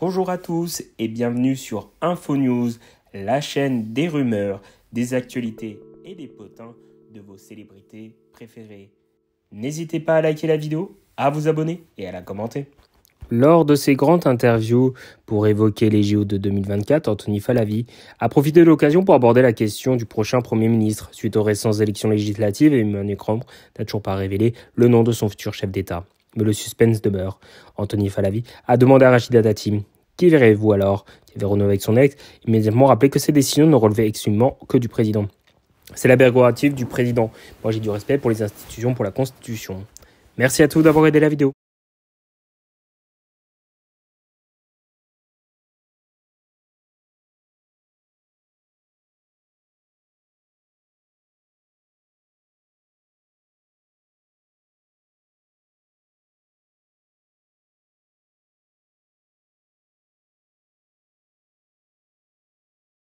Bonjour à tous et bienvenue sur InfoNews, la chaîne des rumeurs, des actualités et des potins de vos célébrités préférées. N'hésitez pas à liker la vidéo, à vous abonner et à la commenter. Lors de ses grandes interviews pour évoquer les JO de 2024, Anthony Falavi a profité de l'occasion pour aborder la question du prochain Premier ministre. Suite aux récentes élections législatives, et Emmanuel écran n'a toujours pas révélé le nom de son futur chef d'État. Mais le suspense demeure. Anthony Falavi a demandé à Rachida Dati qui verrez-vous alors qui avait renoué avec son ex, immédiatement rappelé que ses décisions ne relevaient exclusivement que du président. C'est la du président. Moi j'ai du respect pour les institutions, pour la Constitution. Merci à tous d'avoir aidé la vidéo.